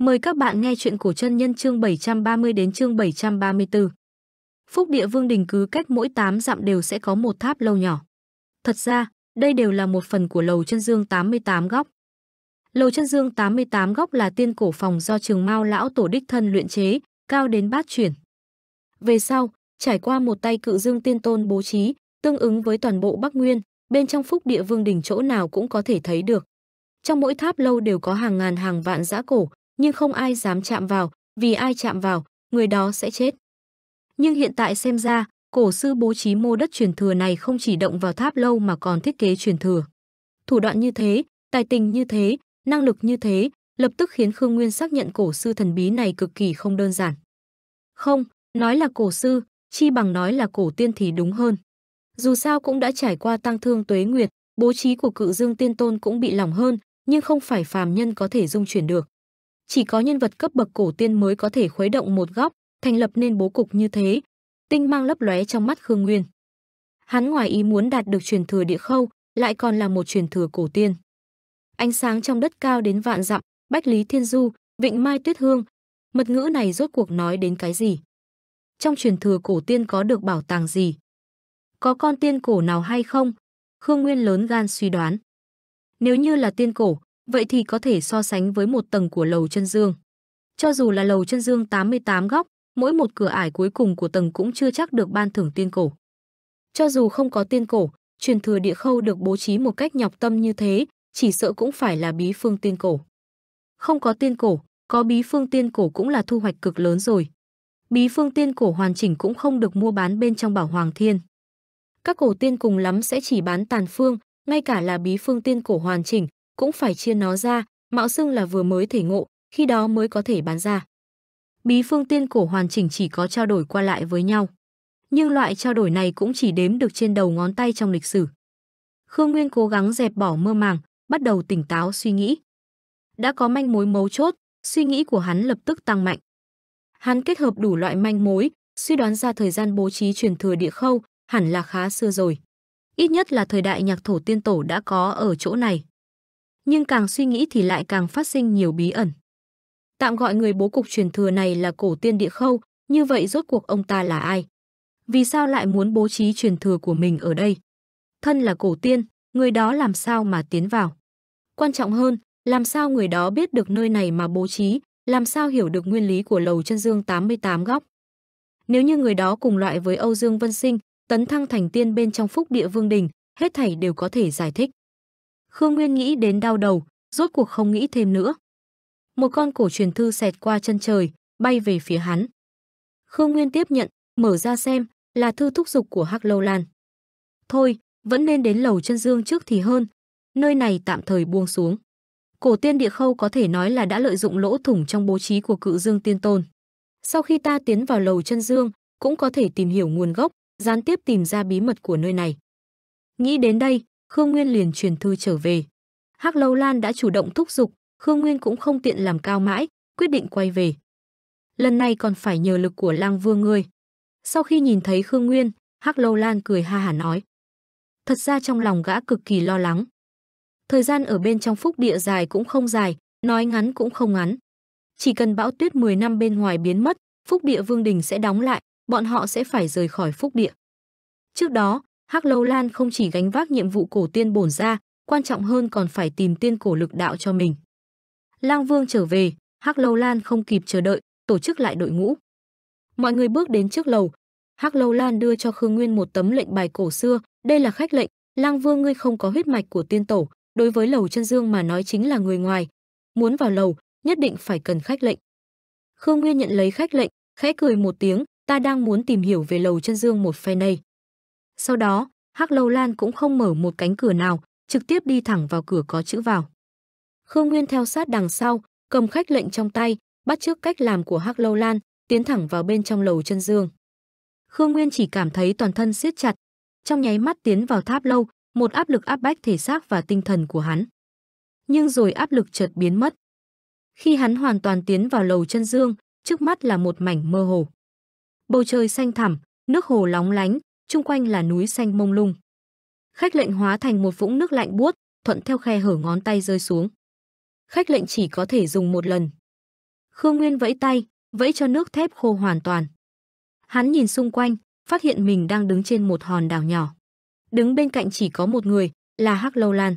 Mời các bạn nghe chuyện cổ chân nhân chương 730 đến chương 734. Phúc địa vương đình cứ cách mỗi 8 dặm đều sẽ có một tháp lâu nhỏ. Thật ra, đây đều là một phần của lầu chân dương 88 góc. Lầu chân dương 88 góc là tiên cổ phòng do trường mao lão tổ đích thân luyện chế, cao đến bát chuyển. Về sau, trải qua một tay cự dương tiên tôn bố trí, tương ứng với toàn bộ Bắc Nguyên, bên trong phúc địa vương đình chỗ nào cũng có thể thấy được. Trong mỗi tháp lâu đều có hàng ngàn hàng vạn giã cổ, nhưng không ai dám chạm vào, vì ai chạm vào, người đó sẽ chết. Nhưng hiện tại xem ra, cổ sư bố trí mô đất truyền thừa này không chỉ động vào tháp lâu mà còn thiết kế truyền thừa. Thủ đoạn như thế, tài tình như thế, năng lực như thế, lập tức khiến Khương Nguyên xác nhận cổ sư thần bí này cực kỳ không đơn giản. Không, nói là cổ sư, chi bằng nói là cổ tiên thì đúng hơn. Dù sao cũng đã trải qua tăng thương tuế nguyệt, bố trí của cự dương tiên tôn cũng bị lỏng hơn, nhưng không phải phàm nhân có thể dung chuyển được. Chỉ có nhân vật cấp bậc cổ tiên mới có thể khuấy động một góc, thành lập nên bố cục như thế. Tinh mang lấp lóe trong mắt Khương Nguyên. Hắn ngoài ý muốn đạt được truyền thừa địa khâu, lại còn là một truyền thừa cổ tiên. Ánh sáng trong đất cao đến vạn dặm, Bách Lý Thiên Du, Vịnh Mai Tuyết Hương, mật ngữ này rốt cuộc nói đến cái gì? Trong truyền thừa cổ tiên có được bảo tàng gì? Có con tiên cổ nào hay không? Khương Nguyên lớn gan suy đoán. Nếu như là tiên cổ, vậy thì có thể so sánh với một tầng của lầu chân dương. Cho dù là lầu chân dương 88 góc, mỗi một cửa ải cuối cùng của tầng cũng chưa chắc được ban thưởng tiên cổ. Cho dù không có tiên cổ, truyền thừa địa khâu được bố trí một cách nhọc tâm như thế, chỉ sợ cũng phải là bí phương tiên cổ. Không có tiên cổ, có bí phương tiên cổ cũng là thu hoạch cực lớn rồi. Bí phương tiên cổ hoàn chỉnh cũng không được mua bán bên trong bảo hoàng thiên. Các cổ tiên cùng lắm sẽ chỉ bán tàn phương, ngay cả là bí phương tiên cổ hoàn chỉnh, cũng phải chia nó ra, mạo xưng là vừa mới thể ngộ, khi đó mới có thể bán ra. Bí phương tiên cổ hoàn chỉnh chỉ có trao đổi qua lại với nhau. Nhưng loại trao đổi này cũng chỉ đếm được trên đầu ngón tay trong lịch sử. Khương Nguyên cố gắng dẹp bỏ mơ màng, bắt đầu tỉnh táo suy nghĩ. Đã có manh mối mấu chốt, suy nghĩ của hắn lập tức tăng mạnh. Hắn kết hợp đủ loại manh mối, suy đoán ra thời gian bố trí truyền thừa địa khâu hẳn là khá xưa rồi. Ít nhất là thời đại nhạc thổ tiên tổ đã có ở chỗ này nhưng càng suy nghĩ thì lại càng phát sinh nhiều bí ẩn. Tạm gọi người bố cục truyền thừa này là cổ tiên địa khâu, như vậy rốt cuộc ông ta là ai? Vì sao lại muốn bố trí truyền thừa của mình ở đây? Thân là cổ tiên, người đó làm sao mà tiến vào? Quan trọng hơn, làm sao người đó biết được nơi này mà bố trí, làm sao hiểu được nguyên lý của lầu chân dương 88 góc? Nếu như người đó cùng loại với Âu Dương Vân Sinh, tấn thăng thành tiên bên trong phúc địa vương đình, hết thảy đều có thể giải thích. Khương Nguyên nghĩ đến đau đầu, rốt cuộc không nghĩ thêm nữa. Một con cổ truyền thư xẹt qua chân trời, bay về phía hắn. Khương Nguyên tiếp nhận, mở ra xem, là thư thúc dục của Hắc Lâu Lan. Thôi, vẫn nên đến lầu chân dương trước thì hơn, nơi này tạm thời buông xuống. Cổ tiên địa khâu có thể nói là đã lợi dụng lỗ thủng trong bố trí của cự dương tiên tôn. Sau khi ta tiến vào lầu chân dương, cũng có thể tìm hiểu nguồn gốc, gián tiếp tìm ra bí mật của nơi này. Nghĩ đến đây, Khương Nguyên liền truyền thư trở về. Hắc Lâu Lan đã chủ động thúc giục, Khương Nguyên cũng không tiện làm cao mãi, quyết định quay về. Lần này còn phải nhờ lực của Lang Vương ngươi. Sau khi nhìn thấy Khương Nguyên, Hắc Lâu Lan cười ha hả nói. Thật ra trong lòng gã cực kỳ lo lắng. Thời gian ở bên trong phúc địa dài cũng không dài, nói ngắn cũng không ngắn. Chỉ cần bão tuyết 10 năm bên ngoài biến mất, phúc địa vương đình sẽ đóng lại, bọn họ sẽ phải rời khỏi phúc địa. Trước đó, Hắc Lâu Lan không chỉ gánh vác nhiệm vụ cổ tiên bổn ra, quan trọng hơn còn phải tìm tiên cổ lực đạo cho mình. Lang Vương trở về, Hắc Lâu Lan không kịp chờ đợi, tổ chức lại đội ngũ. Mọi người bước đến trước lầu, Hắc Lâu Lan đưa cho Khương Nguyên một tấm lệnh bài cổ xưa, đây là khách lệnh, Lang Vương ngươi không có huyết mạch của tiên tổ, đối với lầu chân dương mà nói chính là người ngoài, muốn vào lầu, nhất định phải cần khách lệnh. Khương Nguyên nhận lấy khách lệnh, khẽ cười một tiếng, ta đang muốn tìm hiểu về lầu chân dương một phe này. Sau đó, Hắc Lâu Lan cũng không mở một cánh cửa nào, trực tiếp đi thẳng vào cửa có chữ vào. Khương Nguyên theo sát đằng sau, cầm khách lệnh trong tay, bắt chước cách làm của Hắc Lâu Lan, tiến thẳng vào bên trong lầu chân dương. Khương Nguyên chỉ cảm thấy toàn thân siết chặt, trong nháy mắt tiến vào tháp lâu, một áp lực áp bách thể xác và tinh thần của hắn. Nhưng rồi áp lực chợt biến mất. Khi hắn hoàn toàn tiến vào lầu chân dương, trước mắt là một mảnh mơ hồ. Bầu trời xanh thẳm, nước hồ lóng lánh, chung quanh là núi xanh mông lung. Khách lệnh hóa thành một vũng nước lạnh buốt, thuận theo khe hở ngón tay rơi xuống. Khách lệnh chỉ có thể dùng một lần. Khương Nguyên vẫy tay, vẫy cho nước thép khô hoàn toàn. Hắn nhìn xung quanh, phát hiện mình đang đứng trên một hòn đảo nhỏ. Đứng bên cạnh chỉ có một người, là Hắc Lâu Lan.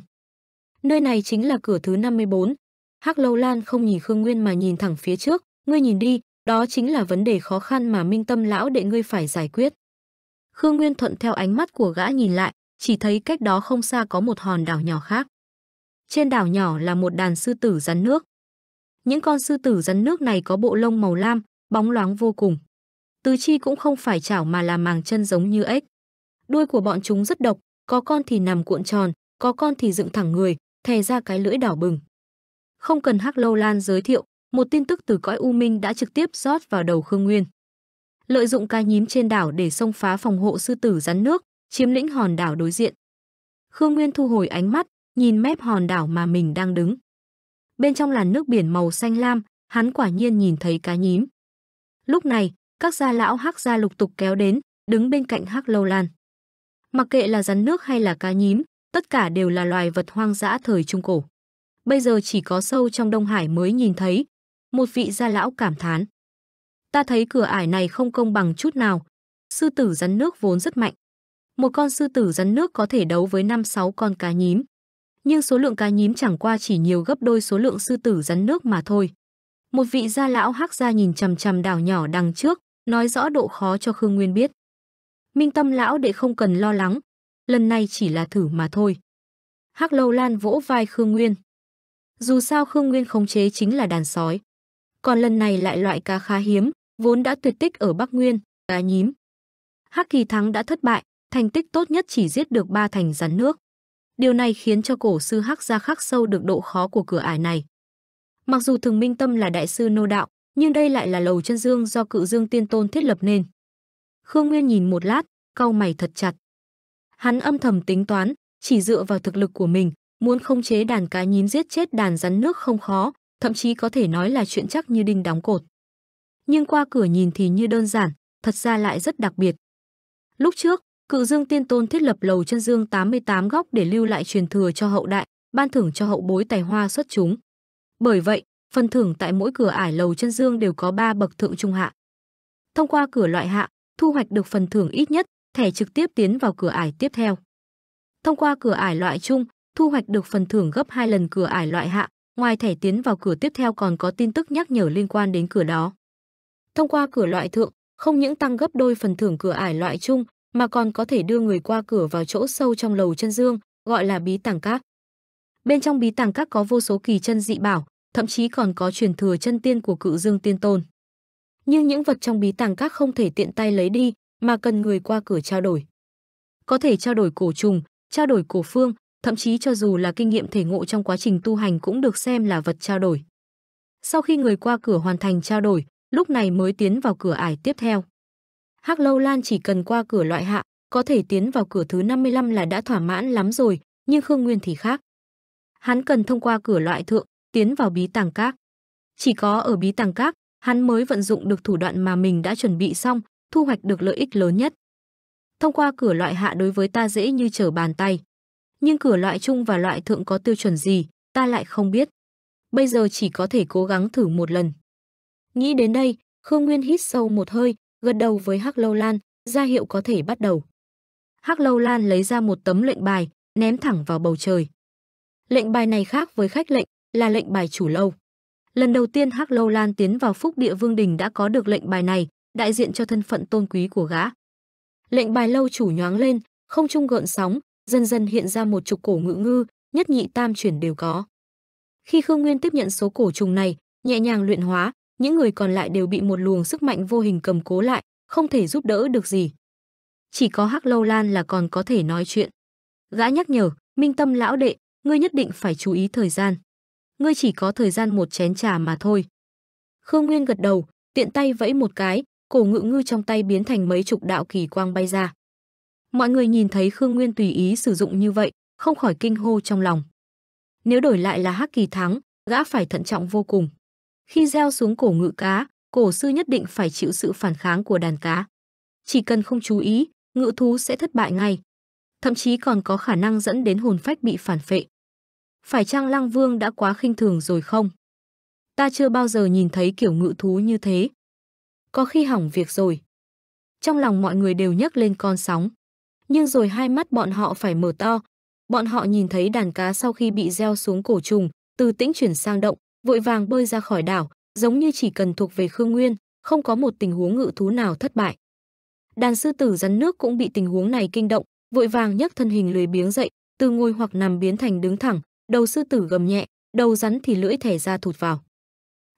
Nơi này chính là cửa thứ 54. Hắc Lâu Lan không nhìn Khương Nguyên mà nhìn thẳng phía trước, ngươi nhìn đi, đó chính là vấn đề khó khăn mà Minh Tâm lão đệ ngươi phải giải quyết. Khương Nguyên thuận theo ánh mắt của gã nhìn lại, chỉ thấy cách đó không xa có một hòn đảo nhỏ khác. Trên đảo nhỏ là một đàn sư tử rắn nước. Những con sư tử rắn nước này có bộ lông màu lam, bóng loáng vô cùng. Tứ chi cũng không phải chảo mà là màng chân giống như ếch. Đuôi của bọn chúng rất độc, có con thì nằm cuộn tròn, có con thì dựng thẳng người, thè ra cái lưỡi đỏ bừng. Không cần Hắc Lâu Lan giới thiệu, một tin tức từ cõi U Minh đã trực tiếp rót vào đầu Khương Nguyên lợi dụng cá nhím trên đảo để xông phá phòng hộ sư tử rắn nước, chiếm lĩnh hòn đảo đối diện. Khương Nguyên thu hồi ánh mắt, nhìn mép hòn đảo mà mình đang đứng. Bên trong làn nước biển màu xanh lam, hắn quả nhiên nhìn thấy cá nhím. Lúc này, các gia lão hắc gia lục tục kéo đến, đứng bên cạnh hắc lâu lan. Mặc kệ là rắn nước hay là cá nhím, tất cả đều là loài vật hoang dã thời Trung Cổ. Bây giờ chỉ có sâu trong Đông Hải mới nhìn thấy, một vị gia lão cảm thán. Ta thấy cửa ải này không công bằng chút nào. Sư tử rắn nước vốn rất mạnh. Một con sư tử rắn nước có thể đấu với 5-6 con cá nhím. Nhưng số lượng cá nhím chẳng qua chỉ nhiều gấp đôi số lượng sư tử rắn nước mà thôi. Một vị gia lão hắc gia nhìn chằm chằm đảo nhỏ đằng trước, nói rõ độ khó cho Khương Nguyên biết. Minh tâm lão đệ không cần lo lắng, lần này chỉ là thử mà thôi. Hắc lâu lan vỗ vai Khương Nguyên. Dù sao Khương Nguyên khống chế chính là đàn sói. Còn lần này lại loại cá khá hiếm, vốn đã tuyệt tích ở Bắc Nguyên, đã nhím. Hắc Kỳ Thắng đã thất bại, thành tích tốt nhất chỉ giết được ba thành rắn nước. Điều này khiến cho cổ sư Hắc ra khắc sâu được độ khó của cửa ải này. Mặc dù Thường Minh Tâm là đại sư nô đạo, nhưng đây lại là lầu chân dương do cự dương tiên tôn thiết lập nên. Khương Nguyên nhìn một lát, cau mày thật chặt. Hắn âm thầm tính toán, chỉ dựa vào thực lực của mình, muốn khống chế đàn cá nhím giết chết đàn rắn nước không khó, thậm chí có thể nói là chuyện chắc như đinh đóng cột nhưng qua cửa nhìn thì như đơn giản, thật ra lại rất đặc biệt. Lúc trước, Cự Dương Tiên Tôn thiết lập lầu chân dương 88 góc để lưu lại truyền thừa cho hậu đại, ban thưởng cho hậu bối tài hoa xuất chúng. Bởi vậy, phần thưởng tại mỗi cửa ải lầu chân dương đều có 3 bậc thượng trung hạ. Thông qua cửa loại hạ, thu hoạch được phần thưởng ít nhất, thẻ trực tiếp tiến vào cửa ải tiếp theo. Thông qua cửa ải loại trung, thu hoạch được phần thưởng gấp 2 lần cửa ải loại hạ, ngoài thẻ tiến vào cửa tiếp theo còn có tin tức nhắc nhở liên quan đến cửa đó. Thông qua cửa loại thượng, không những tăng gấp đôi phần thưởng cửa ải loại chung, mà còn có thể đưa người qua cửa vào chỗ sâu trong lầu chân dương, gọi là bí tàng các. Bên trong bí tàng các có vô số kỳ chân dị bảo, thậm chí còn có truyền thừa chân tiên của cự dương tiên tôn. Nhưng những vật trong bí tàng các không thể tiện tay lấy đi, mà cần người qua cửa trao đổi. Có thể trao đổi cổ trùng, trao đổi cổ phương, thậm chí cho dù là kinh nghiệm thể ngộ trong quá trình tu hành cũng được xem là vật trao đổi. Sau khi người qua cửa hoàn thành trao đổi, lúc này mới tiến vào cửa ải tiếp theo. Hắc Lâu Lan chỉ cần qua cửa loại hạ, có thể tiến vào cửa thứ 55 là đã thỏa mãn lắm rồi, nhưng Khương Nguyên thì khác. Hắn cần thông qua cửa loại thượng, tiến vào bí tàng các. Chỉ có ở bí tàng các, hắn mới vận dụng được thủ đoạn mà mình đã chuẩn bị xong, thu hoạch được lợi ích lớn nhất. Thông qua cửa loại hạ đối với ta dễ như trở bàn tay. Nhưng cửa loại trung và loại thượng có tiêu chuẩn gì, ta lại không biết. Bây giờ chỉ có thể cố gắng thử một lần. Nghĩ đến đây, Khương Nguyên hít sâu một hơi, gật đầu với Hắc Lâu Lan, ra hiệu có thể bắt đầu. Hắc Lâu Lan lấy ra một tấm lệnh bài, ném thẳng vào bầu trời. Lệnh bài này khác với khách lệnh, là lệnh bài chủ lâu. Lần đầu tiên Hắc Lâu Lan tiến vào Phúc Địa Vương Đình đã có được lệnh bài này, đại diện cho thân phận tôn quý của gã. Lệnh bài lâu chủ nhoáng lên, không trung gợn sóng, dần dần hiện ra một chục cổ ngữ ngư, nhất nhị tam chuyển đều có. Khi Khương Nguyên tiếp nhận số cổ trùng này, nhẹ nhàng luyện hóa, những người còn lại đều bị một luồng sức mạnh vô hình cầm cố lại, không thể giúp đỡ được gì. Chỉ có Hắc Lâu Lan là còn có thể nói chuyện. Gã nhắc nhở, Minh Tâm lão đệ, ngươi nhất định phải chú ý thời gian. Ngươi chỉ có thời gian một chén trà mà thôi. Khương Nguyên gật đầu, tiện tay vẫy một cái, cổ ngự ngư trong tay biến thành mấy chục đạo kỳ quang bay ra. Mọi người nhìn thấy Khương Nguyên tùy ý sử dụng như vậy, không khỏi kinh hô trong lòng. Nếu đổi lại là Hắc Kỳ Thắng, gã phải thận trọng vô cùng. Khi gieo xuống cổ ngự cá, cổ sư nhất định phải chịu sự phản kháng của đàn cá. Chỉ cần không chú ý, ngự thú sẽ thất bại ngay. Thậm chí còn có khả năng dẫn đến hồn phách bị phản phệ. Phải chăng Lăng Vương đã quá khinh thường rồi không? Ta chưa bao giờ nhìn thấy kiểu ngự thú như thế. Có khi hỏng việc rồi. Trong lòng mọi người đều nhấc lên con sóng. Nhưng rồi hai mắt bọn họ phải mở to. Bọn họ nhìn thấy đàn cá sau khi bị gieo xuống cổ trùng, từ tĩnh chuyển sang động, vội vàng bơi ra khỏi đảo, giống như chỉ cần thuộc về Khương Nguyên, không có một tình huống ngự thú nào thất bại. Đàn sư tử rắn nước cũng bị tình huống này kinh động, vội vàng nhấc thân hình lười biếng dậy, từ ngồi hoặc nằm biến thành đứng thẳng, đầu sư tử gầm nhẹ, đầu rắn thì lưỡi thẻ ra thụt vào.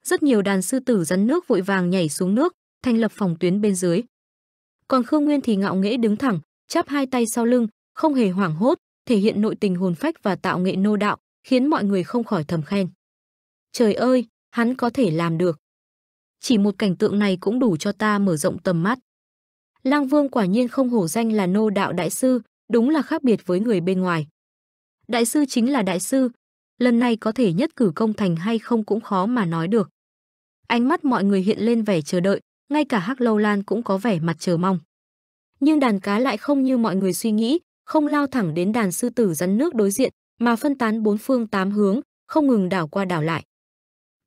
Rất nhiều đàn sư tử rắn nước vội vàng nhảy xuống nước, thành lập phòng tuyến bên dưới. Còn Khương Nguyên thì ngạo nghễ đứng thẳng, chắp hai tay sau lưng, không hề hoảng hốt, thể hiện nội tình hồn phách và tạo nghệ nô đạo, khiến mọi người không khỏi thầm khen. Trời ơi, hắn có thể làm được. Chỉ một cảnh tượng này cũng đủ cho ta mở rộng tầm mắt. Lang Vương quả nhiên không hổ danh là nô đạo đại sư, đúng là khác biệt với người bên ngoài. Đại sư chính là đại sư, lần này có thể nhất cử công thành hay không cũng khó mà nói được. Ánh mắt mọi người hiện lên vẻ chờ đợi, ngay cả Hắc Lâu Lan cũng có vẻ mặt chờ mong. Nhưng đàn cá lại không như mọi người suy nghĩ, không lao thẳng đến đàn sư tử rắn nước đối diện, mà phân tán bốn phương tám hướng, không ngừng đảo qua đảo lại.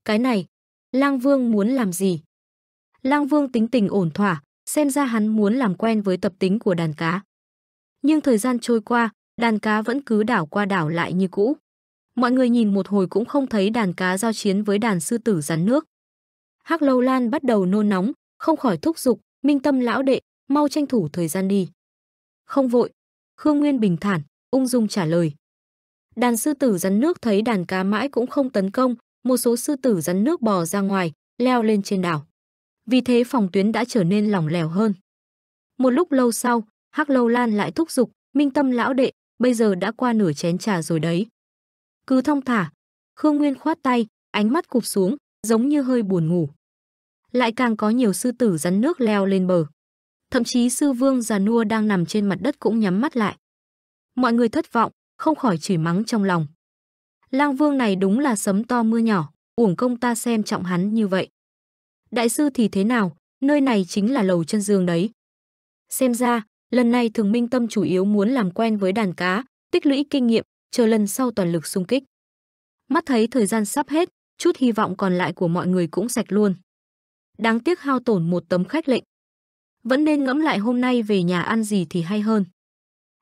Cái này, Lang Vương muốn làm gì? Lang Vương tính tình ổn thỏa, xem ra hắn muốn làm quen với tập tính của đàn cá. Nhưng thời gian trôi qua, đàn cá vẫn cứ đảo qua đảo lại như cũ. Mọi người nhìn một hồi cũng không thấy đàn cá giao chiến với đàn sư tử rắn nước. Hắc Lâu Lan bắt đầu nôn nóng, không khỏi thúc giục, "Minh Tâm lão đệ, mau tranh thủ thời gian đi." "Không vội." Khương Nguyên bình thản, ung dung trả lời. Đàn sư tử rắn nước thấy đàn cá mãi cũng không tấn công, một số sư tử rắn nước bò ra ngoài, leo lên trên đảo. Vì thế phòng tuyến đã trở nên lỏng lẻo hơn. Một lúc lâu sau, Hắc Lâu Lan lại thúc giục, "Minh Tâm lão đệ, bây giờ đã qua nửa chén trà rồi đấy." "Cứ thong thả." Khương Nguyên khoát tay, ánh mắt cụp xuống, giống như hơi buồn ngủ. Lại càng có nhiều sư tử rắn nước leo lên bờ. Thậm chí sư vương già nua đang nằm trên mặt đất cũng nhắm mắt lại. Mọi người thất vọng, không khỏi chửi mắng trong lòng. Lang Vương này đúng là sấm to mưa nhỏ, uổng công ta xem trọng hắn như vậy. Đại sư thì thế nào, nơi này chính là lầu chân giường đấy. Xem ra, lần này thường minh tâm chủ yếu muốn làm quen với đàn cá, tích lũy kinh nghiệm, chờ lần sau toàn lực xung kích. Mắt thấy thời gian sắp hết, chút hy vọng còn lại của mọi người cũng sạch luôn. Đáng tiếc hao tổn một tấm khách lệnh. Vẫn nên ngẫm lại hôm nay về nhà ăn gì thì hay hơn.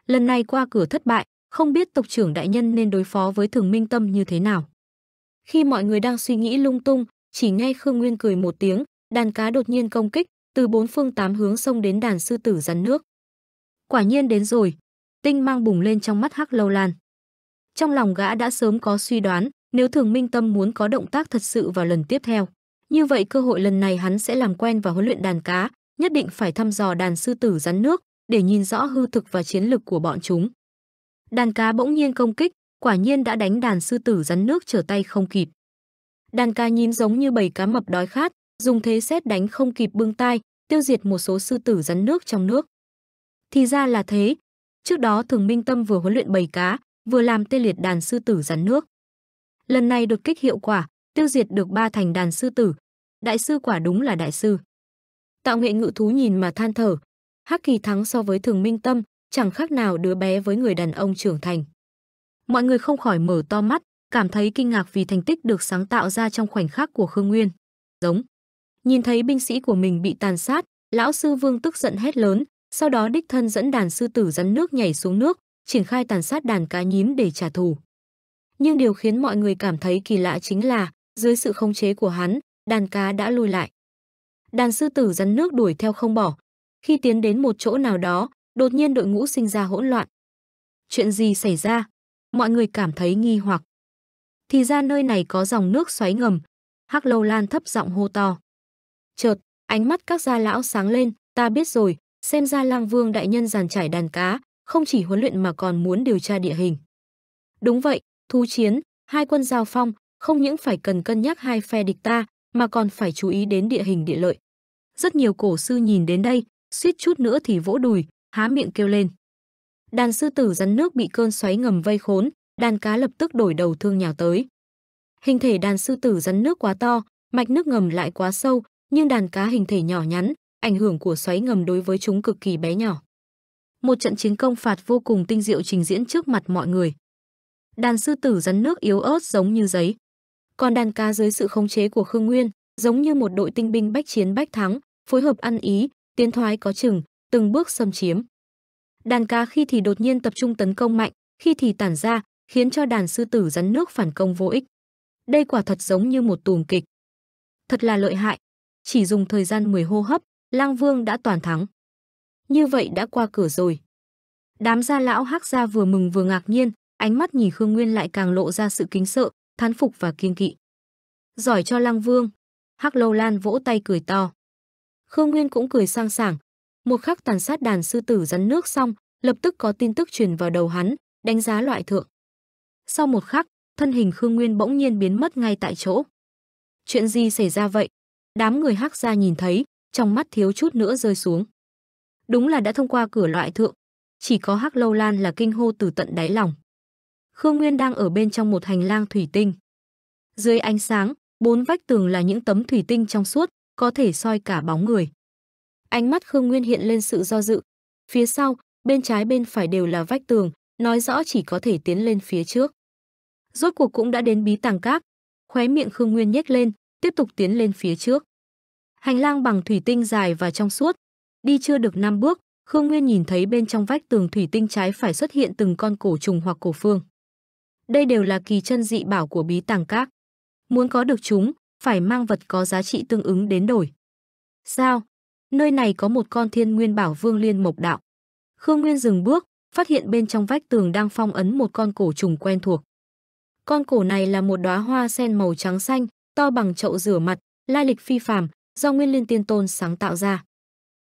Lần này qua cửa thất bại, không biết tộc trưởng đại nhân nên đối phó với Thường Minh Tâm như thế nào. Khi mọi người đang suy nghĩ lung tung, chỉ nghe Khương Nguyên cười một tiếng, đàn cá đột nhiên công kích, từ bốn phương tám hướng xông đến đàn sư tử rắn nước. Quả nhiên đến rồi, tinh mang bùng lên trong mắt Hắc Lâu Lan. Trong lòng gã đã sớm có suy đoán, nếu Thường Minh Tâm muốn có động tác thật sự vào lần tiếp theo, như vậy cơ hội lần này hắn sẽ làm quen và huấn luyện đàn cá, nhất định phải thăm dò đàn sư tử rắn nước để nhìn rõ hư thực và chiến lực của bọn chúng. Đàn cá bỗng nhiên công kích, quả nhiên đã đánh đàn sư tử rắn nước trở tay không kịp. Đàn cá nhím giống như bầy cá mập đói khát, dùng thế xét đánh không kịp bưng tai, tiêu diệt một số sư tử rắn nước trong nước. Thì ra là thế. Trước đó Thường Minh Tâm vừa huấn luyện bầy cá, vừa làm tê liệt đàn sư tử rắn nước. Lần này được kích hiệu quả, tiêu diệt được ba thành đàn sư tử. Đại sư quả đúng là đại sư. Tạo nghệ ngự thú nhìn mà than thở. Hắc Kỳ thắng so với Thường Minh Tâm, chẳng khác nào đứa bé với người đàn ông trưởng thành. Mọi người không khỏi mở to mắt, cảm thấy kinh ngạc vì thành tích được sáng tạo ra trong khoảnh khắc của Khương Nguyên. Giống. Nhìn thấy binh sĩ của mình bị tàn sát, lão sư Vương tức giận hét lớn, sau đó đích thân dẫn đàn sư tử rắn nước nhảy xuống nước, triển khai tàn sát đàn cá nhím để trả thù. Nhưng điều khiến mọi người cảm thấy kỳ lạ chính là, dưới sự khống chế của hắn, đàn cá đã lùi lại. Đàn sư tử rắn nước đuổi theo không bỏ. Khi tiến đến một chỗ nào đó, Đột nhiên đội ngũ sinh ra hỗn loạn. Chuyện gì xảy ra? Mọi người cảm thấy nghi hoặc. Thì ra nơi này có dòng nước xoáy ngầm. Hắc Lâu Lan thấp giọng hô to. Chợt, ánh mắt các gia lão sáng lên, ta biết rồi, xem ra Lang Vương đại nhân giàn trải đàn cá, không chỉ huấn luyện mà còn muốn điều tra địa hình. Đúng vậy, thú chiến, hai quân giao phong, không những phải cần cân nhắc hai phe địch ta, mà còn phải chú ý đến địa hình địa lợi. Rất nhiều cổ sư nhìn đến đây, suýt chút nữa thì vỗ đùi, há miệng kêu lên. Đàn sư tử rắn nước bị cơn xoáy ngầm vây khốn, đàn cá lập tức đổi đầu thương nhào tới. Hình thể đàn sư tử rắn nước quá to, mạch nước ngầm lại quá sâu, nhưng đàn cá hình thể nhỏ nhắn, ảnh hưởng của xoáy ngầm đối với chúng cực kỳ bé nhỏ. Một trận chiến công phạt vô cùng tinh diệu trình diễn trước mặt mọi người. Đàn sư tử rắn nước yếu ớt giống như giấy. Còn đàn cá dưới sự khống chế của Khương Nguyên, giống như một đội tinh binh bách chiến bách thắng, phối hợp ăn ý, tiến thoái có chừng, từng bước xâm chiếm. Đàn cá khi thì đột nhiên tập trung tấn công mạnh, khi thì tản ra, khiến cho đàn sư tử rắn nước phản công vô ích. Đây quả thật giống như một tuồng kịch. Thật là lợi hại. Chỉ dùng thời gian 10 hô hấp, Lang Vương đã toàn thắng. Như vậy đã qua cửa rồi. Đám gia lão hắc gia vừa mừng vừa ngạc nhiên, ánh mắt nhìn Khương Nguyên lại càng lộ ra sự kính sợ, thán phục và kiên kỵ. Giỏi cho Lang Vương. Hắc Lâu Lan vỗ tay cười to. Khương Nguyên cũng cười sang sảng, một khắc tàn sát đàn sư tử rắn nước xong, lập tức có tin tức truyền vào đầu hắn, đánh giá loại thượng. Sau một khắc, thân hình Khương Nguyên bỗng nhiên biến mất ngay tại chỗ. Chuyện gì xảy ra vậy? Đám người hắc ra nhìn thấy, trong mắt thiếu chút nữa rơi xuống. Đúng là đã thông qua cửa loại thượng, chỉ có hắc lâu lan là kinh hô từ tận đáy lòng. Khương Nguyên đang ở bên trong một hành lang thủy tinh. Dưới ánh sáng, bốn vách tường là những tấm thủy tinh trong suốt, có thể soi cả bóng người. Ánh mắt Khương Nguyên hiện lên sự do dự. Phía sau, bên trái bên phải đều là vách tường, nói rõ chỉ có thể tiến lên phía trước. Rốt cuộc cũng đã đến bí tàng cáp. Khóe miệng Khương Nguyên nhếch lên, tiếp tục tiến lên phía trước. Hành lang bằng thủy tinh dài và trong suốt. Đi chưa được năm bước, Khương Nguyên nhìn thấy bên trong vách tường thủy tinh trái phải xuất hiện từng con cổ trùng hoặc cổ phương. Đây đều là kỳ chân dị bảo của bí tàng các. Muốn có được chúng, phải mang vật có giá trị tương ứng đến đổi. Sao? Nơi này có một con thiên nguyên bảo vương liên mộc đạo. Khương Nguyên dừng bước, phát hiện bên trong vách tường đang phong ấn một con cổ trùng quen thuộc. Con cổ này là một đóa hoa sen màu trắng xanh, to bằng chậu rửa mặt, lai lịch phi phàm, do Nguyên Liên Tiên Tôn sáng tạo ra.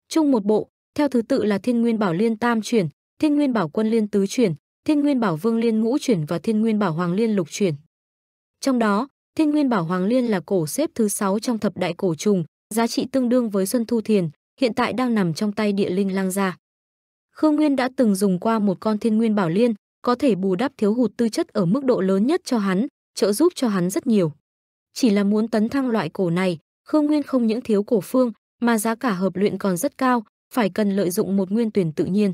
Chung một bộ, theo thứ tự là Thiên Nguyên Bảo Liên Tam chuyển, Thiên Nguyên Bảo Quân Liên Tứ chuyển, Thiên Nguyên Bảo Vương Liên Ngũ chuyển và Thiên Nguyên Bảo Hoàng Liên Lục chuyển. Trong đó, Thiên Nguyên Bảo Hoàng Liên là cổ xếp thứ 6 trong thập đại cổ trùng, giá trị tương đương với Xuân Thu Thiền, hiện tại đang nằm trong tay địa linh lang gia. Khương Nguyên đã từng dùng qua một con thiên nguyên bảo liên, có thể bù đắp thiếu hụt tư chất ở mức độ lớn nhất cho hắn, trợ giúp cho hắn rất nhiều. Chỉ là muốn tấn thăng loại cổ này, Khương Nguyên không những thiếu cổ phương, mà giá cả hợp luyện còn rất cao, phải cần lợi dụng một nguyên tuyển tự nhiên.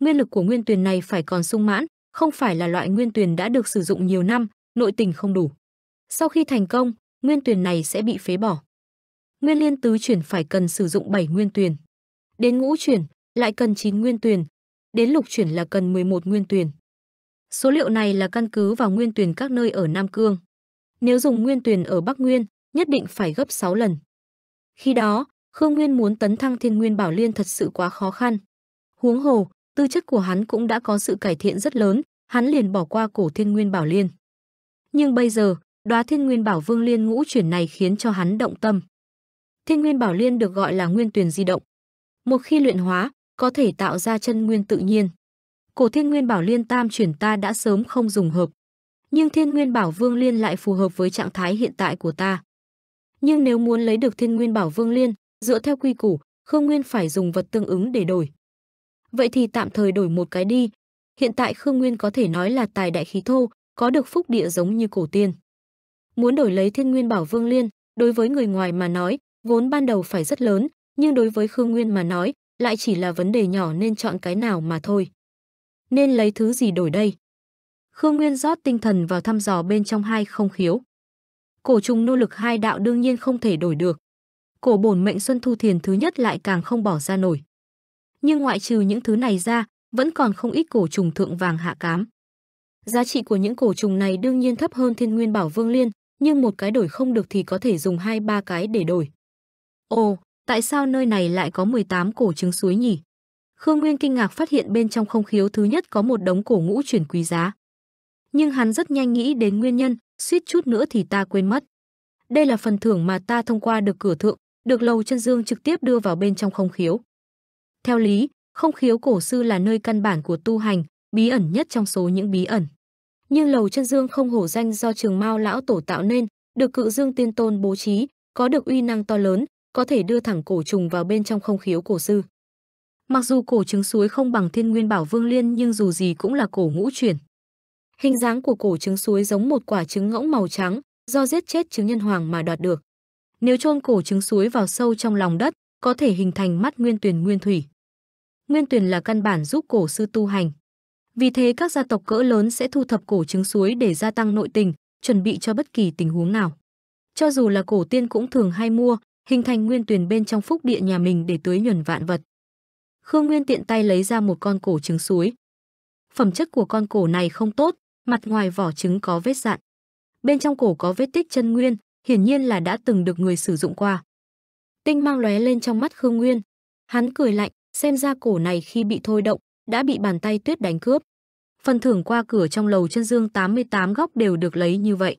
Nguyên lực của nguyên tuyển này phải còn sung mãn, không phải là loại nguyên tuyển đã được sử dụng nhiều năm, nội tình không đủ. Sau khi thành công, nguyên tuyển này sẽ bị phế bỏ nguyên liên tứ chuyển phải cần sử dụng 7 nguyên tuyển. Đến ngũ chuyển lại cần 9 nguyên tuyển, đến lục chuyển là cần 11 nguyên tuyển. Số liệu này là căn cứ vào nguyên tuyển các nơi ở Nam Cương. Nếu dùng nguyên tuyển ở Bắc Nguyên, nhất định phải gấp 6 lần. Khi đó, Khương Nguyên muốn tấn thăng Thiên Nguyên Bảo Liên thật sự quá khó khăn. Huống hồ, tư chất của hắn cũng đã có sự cải thiện rất lớn, hắn liền bỏ qua cổ Thiên Nguyên Bảo Liên. Nhưng bây giờ, đóa Thiên Nguyên Bảo Vương Liên ngũ chuyển này khiến cho hắn động tâm. Thiên nguyên bảo liên được gọi là nguyên tuyền di động. Một khi luyện hóa, có thể tạo ra chân nguyên tự nhiên. Cổ thiên nguyên bảo liên tam chuyển ta đã sớm không dùng hợp. Nhưng thiên nguyên bảo vương liên lại phù hợp với trạng thái hiện tại của ta. Nhưng nếu muốn lấy được thiên nguyên bảo vương liên, dựa theo quy củ, Khương Nguyên phải dùng vật tương ứng để đổi. Vậy thì tạm thời đổi một cái đi. Hiện tại Khương Nguyên có thể nói là tài đại khí thô, có được phúc địa giống như cổ tiên. Muốn đổi lấy thiên nguyên bảo vương liên, đối với người ngoài mà nói, Vốn ban đầu phải rất lớn, nhưng đối với Khương Nguyên mà nói, lại chỉ là vấn đề nhỏ nên chọn cái nào mà thôi. Nên lấy thứ gì đổi đây? Khương Nguyên rót tinh thần vào thăm dò bên trong hai không khiếu. Cổ trùng nô lực hai đạo đương nhiên không thể đổi được. Cổ bổn mệnh Xuân Thu Thiền thứ nhất lại càng không bỏ ra nổi. Nhưng ngoại trừ những thứ này ra, vẫn còn không ít cổ trùng thượng vàng hạ cám. Giá trị của những cổ trùng này đương nhiên thấp hơn thiên nguyên bảo vương liên, nhưng một cái đổi không được thì có thể dùng hai ba cái để đổi. Ồ, tại sao nơi này lại có 18 cổ trứng suối nhỉ? Khương Nguyên kinh ngạc phát hiện bên trong không khiếu thứ nhất có một đống cổ ngũ chuyển quý giá. Nhưng hắn rất nhanh nghĩ đến nguyên nhân, suýt chút nữa thì ta quên mất. Đây là phần thưởng mà ta thông qua được cửa thượng, được lầu chân dương trực tiếp đưa vào bên trong không khiếu. Theo lý, không khiếu cổ sư là nơi căn bản của tu hành, bí ẩn nhất trong số những bí ẩn. Nhưng lầu chân dương không hổ danh do trường mao lão tổ tạo nên, được cự dương tiên tôn bố trí, có được uy năng to lớn, có thể đưa thẳng cổ trùng vào bên trong không khiếu cổ sư. Mặc dù cổ trứng suối không bằng thiên nguyên bảo vương liên nhưng dù gì cũng là cổ ngũ chuyển. Hình dáng của cổ trứng suối giống một quả trứng ngỗng màu trắng do giết chết trứng nhân hoàng mà đoạt được. Nếu chôn cổ trứng suối vào sâu trong lòng đất, có thể hình thành mắt nguyên tuyền nguyên thủy. Nguyên tuyền là căn bản giúp cổ sư tu hành. Vì thế các gia tộc cỡ lớn sẽ thu thập cổ trứng suối để gia tăng nội tình, chuẩn bị cho bất kỳ tình huống nào. Cho dù là cổ tiên cũng thường hay mua, hình thành nguyên tuyền bên trong phúc địa nhà mình để tưới nhuần vạn vật. Khương Nguyên tiện tay lấy ra một con cổ trứng suối. Phẩm chất của con cổ này không tốt, mặt ngoài vỏ trứng có vết dạn. Bên trong cổ có vết tích chân nguyên, hiển nhiên là đã từng được người sử dụng qua. Tinh mang lóe lên trong mắt Khương Nguyên. Hắn cười lạnh, xem ra cổ này khi bị thôi động, đã bị bàn tay tuyết đánh cướp. Phần thưởng qua cửa trong lầu chân dương 88 góc đều được lấy như vậy.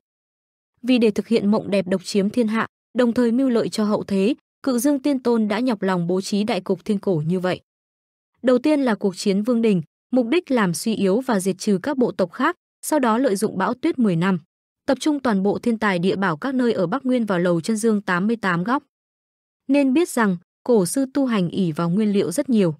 Vì để thực hiện mộng đẹp độc chiếm thiên hạ, đồng thời mưu lợi cho hậu thế, cự dương tiên tôn đã nhọc lòng bố trí đại cục thiên cổ như vậy. Đầu tiên là cuộc chiến vương đình, mục đích làm suy yếu và diệt trừ các bộ tộc khác, sau đó lợi dụng bão tuyết 10 năm, tập trung toàn bộ thiên tài địa bảo các nơi ở Bắc Nguyên vào lầu chân dương 88 góc. Nên biết rằng, cổ sư tu hành ỉ vào nguyên liệu rất nhiều.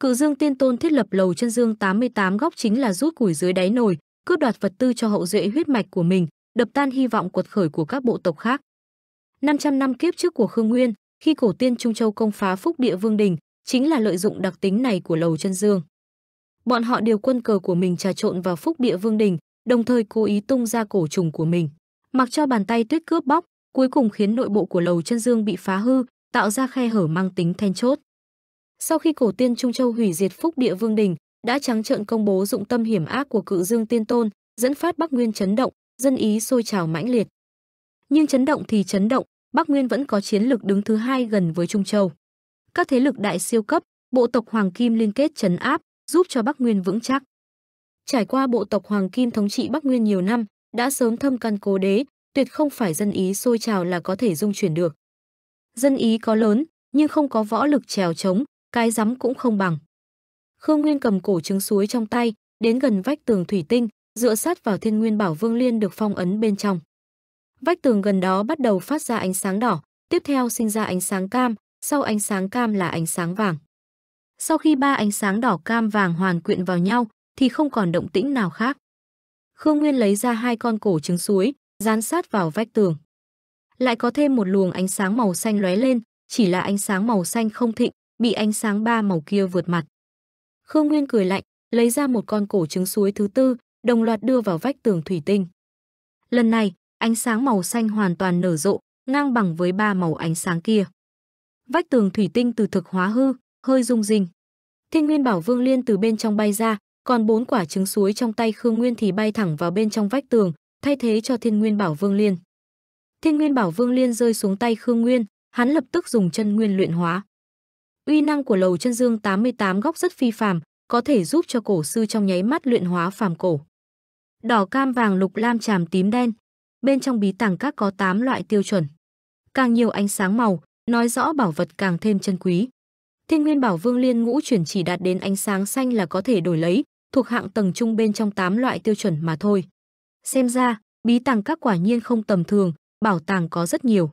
Cự Dương Tiên Tôn thiết lập lầu chân dương 88 góc chính là rút củi dưới đáy nồi, cướp đoạt vật tư cho hậu duệ huyết mạch của mình, đập tan hy vọng cuột khởi của các bộ tộc khác. 500 năm kiếp trước của Khương Nguyên, khi cổ tiên Trung Châu công phá Phúc Địa Vương Đình, chính là lợi dụng đặc tính này của Lầu Chân Dương. Bọn họ điều quân cờ của mình trà trộn vào Phúc Địa Vương Đình, đồng thời cố ý tung ra cổ trùng của mình, mặc cho bàn tay tuyết cướp bóc, cuối cùng khiến nội bộ của Lầu Chân Dương bị phá hư, tạo ra khe hở mang tính then chốt. Sau khi cổ tiên Trung Châu hủy diệt Phúc Địa Vương Đình, đã trắng trợn công bố dụng tâm hiểm ác của Cự Dương Tiên Tôn, dẫn phát Bắc Nguyên chấn động, dân ý sôi trào mãnh liệt. Nhưng chấn động thì chấn động, Bắc Nguyên vẫn có chiến lực đứng thứ hai gần với Trung Châu. Các thế lực đại siêu cấp, bộ tộc Hoàng Kim liên kết chấn áp, giúp cho Bắc Nguyên vững chắc. Trải qua bộ tộc Hoàng Kim thống trị Bắc Nguyên nhiều năm, đã sớm thâm căn cố đế, tuyệt không phải dân Ý sôi trào là có thể dung chuyển được. Dân Ý có lớn, nhưng không có võ lực trèo trống, cái rắm cũng không bằng. Khương Nguyên cầm cổ trứng suối trong tay, đến gần vách tường thủy tinh, dựa sát vào Thiên Nguyên Bảo Vương Liên được phong ấn bên trong. Vách tường gần đó bắt đầu phát ra ánh sáng đỏ, tiếp theo sinh ra ánh sáng cam, sau ánh sáng cam là ánh sáng vàng. Sau khi ba ánh sáng đỏ cam vàng hoàn quyện vào nhau thì không còn động tĩnh nào khác. Khương Nguyên lấy ra hai con cổ trứng suối, dán sát vào vách tường. Lại có thêm một luồng ánh sáng màu xanh lóe lên, chỉ là ánh sáng màu xanh không thịnh, bị ánh sáng ba màu kia vượt mặt. Khương Nguyên cười lạnh, lấy ra một con cổ trứng suối thứ tư, đồng loạt đưa vào vách tường thủy tinh. Lần này, ánh sáng màu xanh hoàn toàn nở rộ, ngang bằng với ba màu ánh sáng kia. Vách tường thủy tinh từ thực hóa hư, hơi rung rinh. Thiên Nguyên Bảo Vương Liên từ bên trong bay ra, còn bốn quả trứng suối trong tay Khương Nguyên thì bay thẳng vào bên trong vách tường, thay thế cho Thiên Nguyên Bảo Vương Liên. Thiên Nguyên Bảo Vương Liên rơi xuống tay Khương Nguyên, hắn lập tức dùng chân nguyên luyện hóa. Uy năng của lầu chân dương 88 góc rất phi phàm, có thể giúp cho cổ sư trong nháy mắt luyện hóa phàm cổ. Đỏ cam vàng lục lam tràm tím đen, bên trong bí tàng các có 8 loại tiêu chuẩn. Càng nhiều ánh sáng màu, nói rõ bảo vật càng thêm chân quý. Thiên Nguyên Bảo Vương Liên Ngũ chuyển chỉ đạt đến ánh sáng xanh là có thể đổi lấy, thuộc hạng tầng trung bên trong 8 loại tiêu chuẩn mà thôi. Xem ra, bí tàng các quả nhiên không tầm thường, bảo tàng có rất nhiều.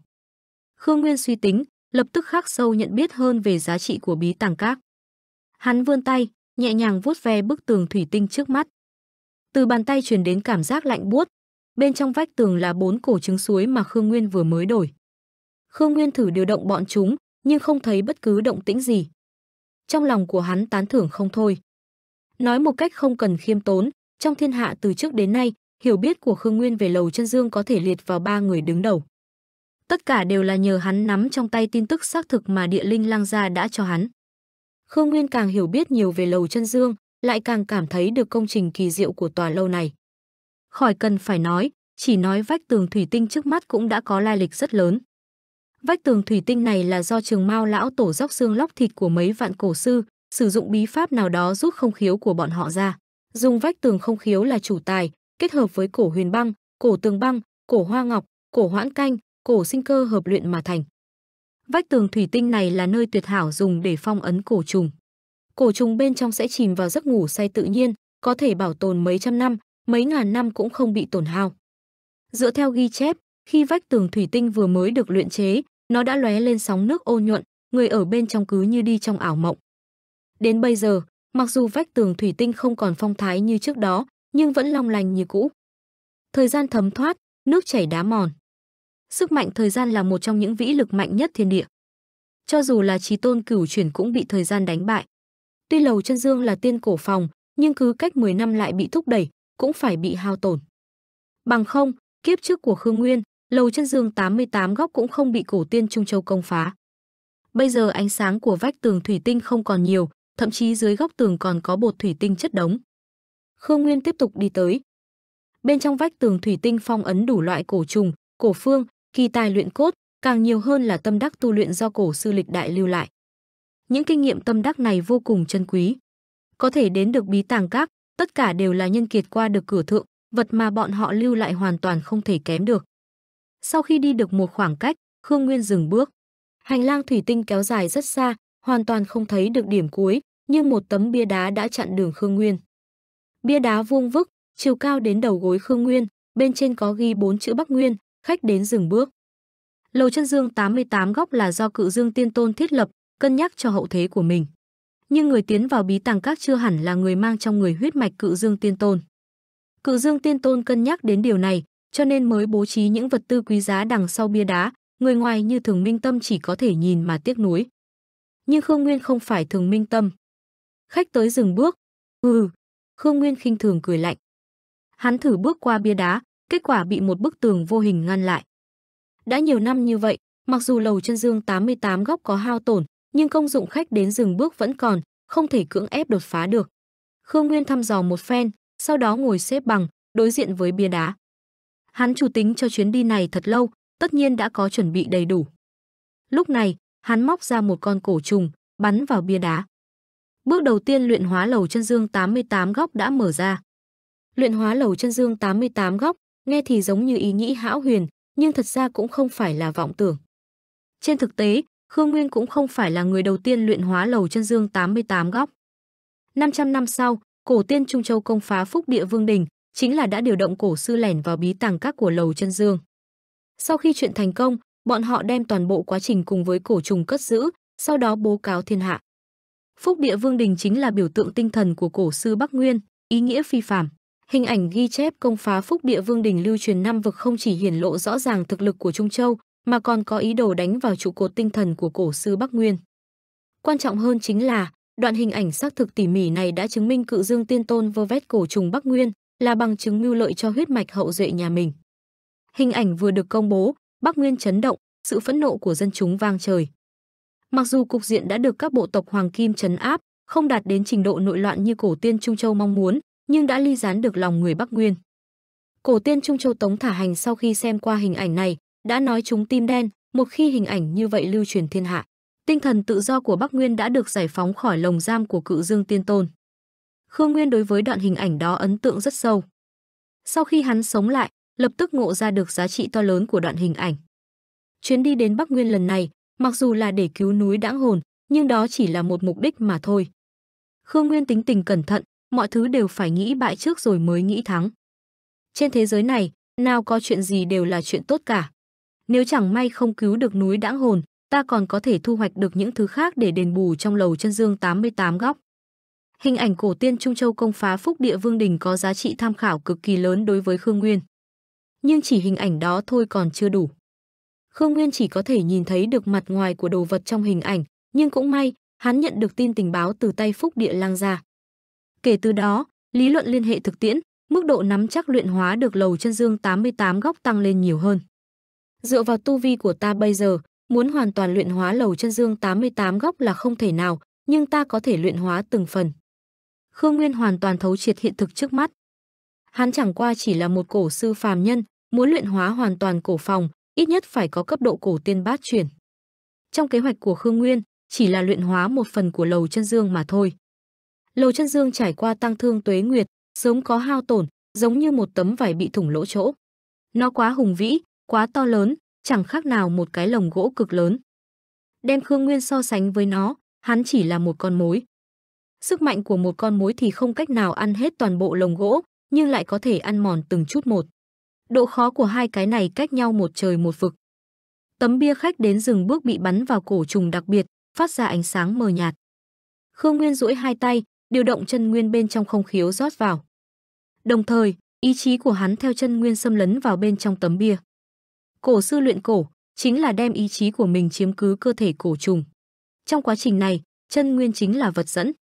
Khương Nguyên suy tính, lập tức khắc sâu nhận biết hơn về giá trị của bí tàng các. Hắn vươn tay, nhẹ nhàng vuốt ve bức tường thủy tinh trước mắt. Từ bàn tay truyền đến cảm giác lạnh buốt, bên trong vách tường là bốn cổ trứng suối mà Khương Nguyên vừa mới đổi. Khương Nguyên thử điều động bọn chúng, nhưng không thấy bất cứ động tĩnh gì. Trong lòng của hắn tán thưởng không thôi. Nói một cách không cần khiêm tốn, trong thiên hạ từ trước đến nay, hiểu biết của Khương Nguyên về Lầu Chân Dương có thể liệt vào ba người đứng đầu. Tất cả đều là nhờ hắn nắm trong tay tin tức xác thực mà địa linh lang gia đã cho hắn. Khương Nguyên càng hiểu biết nhiều về Lầu Chân Dương, lại càng cảm thấy được công trình kỳ diệu của tòa lâu này. Khỏi cần phải nói, chỉ nói vách tường thủy tinh trước mắt cũng đã có lai lịch rất lớn. Vách tường thủy tinh này là do trường mao lão tổ dốc xương lóc thịt của mấy vạn cổ sư, sử dụng bí pháp nào đó rút không khiếu của bọn họ ra. Dùng vách tường không khiếu là chủ tài, kết hợp với cổ huyền băng, cổ tường băng, cổ hoa ngọc, cổ hoãn canh, cổ sinh cơ hợp luyện mà thành. Vách tường thủy tinh này là nơi tuyệt hảo dùng để phong ấn cổ trùng. Cổ trùng bên trong sẽ chìm vào giấc ngủ say tự nhiên, có thể bảo tồn mấy trăm năm, mấy ngàn năm cũng không bị tổn hao. Dựa theo ghi chép, khi vách tường thủy tinh vừa mới được luyện chế, nó đã lóe lên sóng nước ô nhuận, người ở bên trong cứ như đi trong ảo mộng. Đến bây giờ, mặc dù vách tường thủy tinh không còn phong thái như trước đó, nhưng vẫn long lành như cũ. Thời gian thấm thoát, nước chảy đá mòn. Sức mạnh thời gian là một trong những vĩ lực mạnh nhất thiên địa. Cho dù là trí tôn cửu chuyển cũng bị thời gian đánh bại. Tuy lầu chân dương là tiên cổ phòng, nhưng cứ cách 10 năm lại bị thúc đẩy, cũng phải bị hao tổn. Bằng không, kiếp trước của Khương Nguyên, lầu chân dương 88 góc cũng không bị cổ tiên Trung Châu công phá. Bây giờ ánh sáng của vách tường thủy tinh không còn nhiều, thậm chí dưới góc tường còn có bột thủy tinh chất đống. Khương Nguyên tiếp tục đi tới. Bên trong vách tường thủy tinh phong ấn đủ loại cổ trùng, cổ phương, kỳ tài luyện cốt, càng nhiều hơn là tâm đắc tu luyện do cổ sư lịch đại lưu lại. Những kinh nghiệm tâm đắc này vô cùng chân quý. Có thể đến được bí tàng các, tất cả đều là nhân kiệt qua được cửa thượng, vật mà bọn họ lưu lại hoàn toàn không thể kém được. Sau khi đi được một khoảng cách, Khương Nguyên dừng bước. Hành lang thủy tinh kéo dài rất xa, hoàn toàn không thấy được điểm cuối, nhưng một tấm bia đá đã chặn đường Khương Nguyên. Bia đá vuông vức, chiều cao đến đầu gối Khương Nguyên, bên trên có ghi bốn chữ Bắc Nguyên, khách đến dừng bước. Lầu chân dương 88 góc là do cự dương tiên tôn thiết lập, cân nhắc cho hậu thế của mình nhưng người tiến vào bí tàng các chưa hẳn là người mang trong người huyết mạch cự dương tiên tôn. Cự dương tiên tôn cân nhắc đến điều này, cho nên mới bố trí những vật tư quý giá đằng sau bia đá, người ngoài như thường minh tâm chỉ có thể nhìn mà tiếc nuối. Nhưng Khương Nguyên không phải thường minh tâm. Khách tới dừng bước. Ừ, Khương Nguyên khinh thường cười lạnh. Hắn thử bước qua bia đá, kết quả bị một bức tường vô hình ngăn lại. Đã nhiều năm như vậy, mặc dù lầu chân dương 88 góc có hao tổn, nhưng công dụng khách đến dừng bước vẫn còn, không thể cưỡng ép đột phá được. Khương Nguyên thăm dò một phen, sau đó ngồi xếp bằng, đối diện với bia đá. Hắn chủ tính cho chuyến đi này thật lâu, tất nhiên đã có chuẩn bị đầy đủ. Lúc này, hắn móc ra một con cổ trùng, bắn vào bia đá. Bước đầu tiên luyện hóa lầu chân dương 88 góc đã mở ra. Luyện hóa lầu chân dương 88 góc, nghe thì giống như ý nghĩ hão huyền, nhưng thật ra cũng không phải là vọng tưởng. Trên thực tế, Khương Nguyên cũng không phải là người đầu tiên luyện hóa lầu chân dương 88 góc. 500 năm sau, cổ tiên Trung Châu công phá Phúc Địa Vương Đình, chính là đã điều động cổ sư lẻn vào bí tàng các của lầu chân dương. Sau khi chuyện thành công, bọn họ đem toàn bộ quá trình cùng với cổ trùng cất giữ, sau đó bố cáo thiên hạ. Phúc Địa Vương Đình chính là biểu tượng tinh thần của cổ sư Bắc Nguyên, ý nghĩa phi phàm. Hình ảnh ghi chép công phá Phúc Địa Vương Đình lưu truyền năm vực không chỉ hiển lộ rõ ràng thực lực của Trung Châu, mà còn có ý đồ đánh vào trụ cột tinh thần của cổ sư Bắc Nguyên. Quan trọng hơn chính là, đoạn hình ảnh xác thực tỉ mỉ này đã chứng minh cự dương tiên tôn vơ vét cổ trùng Bắc Nguyên là bằng chứng mưu lợi cho huyết mạch hậu duệ nhà mình. Hình ảnh vừa được công bố, Bắc Nguyên chấn động, sự phẫn nộ của dân chúng vang trời. Mặc dù cục diện đã được các bộ tộc Hoàng Kim chấn áp, không đạt đến trình độ nội loạn như cổ tiên Trung Châu mong muốn, nhưng đã ly gián được lòng người Bắc Nguyên. Cổ tiên Trung Châu Tống Thả Hành sau khi xem qua hình ảnh này, đã nói chúng tim đen, một khi hình ảnh như vậy lưu truyền thiên hạ, tinh thần tự do của Bắc Nguyên đã được giải phóng khỏi lồng giam của cự dương tiên tôn. Khương Nguyên đối với đoạn hình ảnh đó ấn tượng rất sâu. Sau khi hắn sống lại, lập tức ngộ ra được giá trị to lớn của đoạn hình ảnh. Chuyến đi đến Bắc Nguyên lần này, mặc dù là để cứu núi đãng hồn, nhưng đó chỉ là một mục đích mà thôi. Khương Nguyên tính tình cẩn thận, mọi thứ đều phải nghĩ bại trước rồi mới nghĩ thắng. Trên thế giới này, nào có chuyện gì đều là chuyện tốt cả. Nếu chẳng may không cứu được núi đãng hồn, ta còn có thể thu hoạch được những thứ khác để đền bù trong lầu chân dương 88 góc. Hình ảnh cổ tiên Trung Châu công phá phúc địa vương đình có giá trị tham khảo cực kỳ lớn đối với Khương Nguyên. Nhưng chỉ hình ảnh đó thôi còn chưa đủ. Khương Nguyên chỉ có thể nhìn thấy được mặt ngoài của đồ vật trong hình ảnh, nhưng cũng may, hắn nhận được tin tình báo từ tay phúc địa lang gia. Kể từ đó, lý luận liên hệ thực tiễn, mức độ nắm chắc luyện hóa được lầu chân dương 88 góc tăng lên nhiều hơn. Dựa vào tu vi của ta bây giờ, muốn hoàn toàn luyện hóa lầu chân dương 88 góc là không thể nào, nhưng ta có thể luyện hóa từng phần. Khương Nguyên hoàn toàn thấu triệt hiện thực trước mắt. Hắn chẳng qua chỉ là một cổ sư phàm nhân, muốn luyện hóa hoàn toàn cổ phòng, ít nhất phải có cấp độ cổ tiên bát chuyển. Trong kế hoạch của Khương Nguyên, chỉ là luyện hóa một phần của lầu chân dương mà thôi. Lầu chân dương trải qua tăng thương tuế nguyệt, sớm có hao tổn, giống như một tấm vải bị thủng lỗ chỗ. Nó quá hùng vĩ, quá to lớn, chẳng khác nào một cái lồng gỗ cực lớn. Đem Khương Nguyên so sánh với nó, hắn chỉ là một con mối. Sức mạnh của một con mối thì không cách nào ăn hết toàn bộ lồng gỗ, nhưng lại có thể ăn mòn từng chút một. Độ khó của hai cái này cách nhau một trời một vực. Tấm bia khách đến rừng bước bị bắn vào cổ trùng đặc biệt, phát ra ánh sáng mờ nhạt. Khương Nguyên duỗi hai tay, điều động chân nguyên bên trong không khiếu rót vào. Đồng thời, ý chí của hắn theo chân nguyên xâm lấn vào bên trong tấm bia. Cổ sư luyện cổ chính là đem ý chí của mình chiếm cứ cơ thể cổ trùng. Trong quá trình này, chân nguyên chính là vật dẫn,